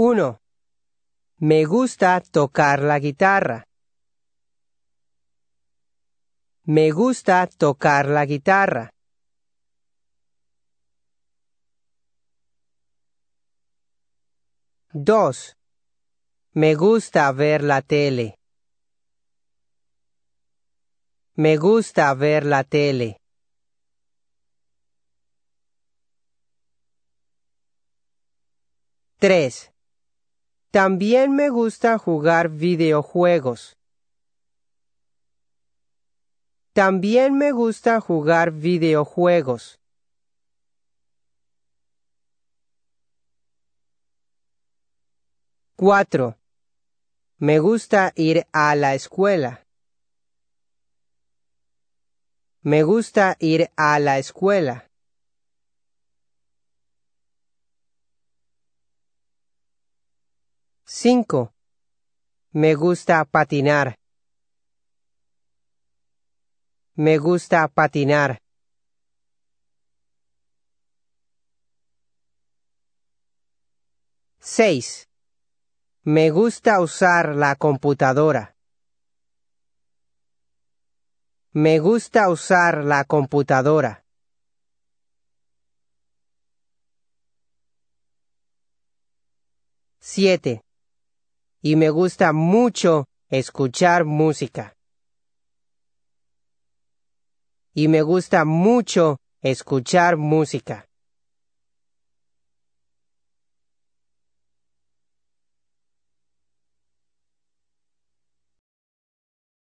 1. Me gusta tocar la guitarra. Me gusta tocar la guitarra. 2. Me gusta ver la tele. Me gusta ver la tele. 3. También me gusta jugar videojuegos. También me gusta jugar videojuegos. 4. Me gusta ir a la escuela. Me gusta ir a la escuela. 5. Me gusta patinar. Me gusta patinar. 6. Me gusta usar la computadora. Me gusta usar la computadora. 7 y me gusta mucho escuchar música. Y me gusta mucho escuchar música.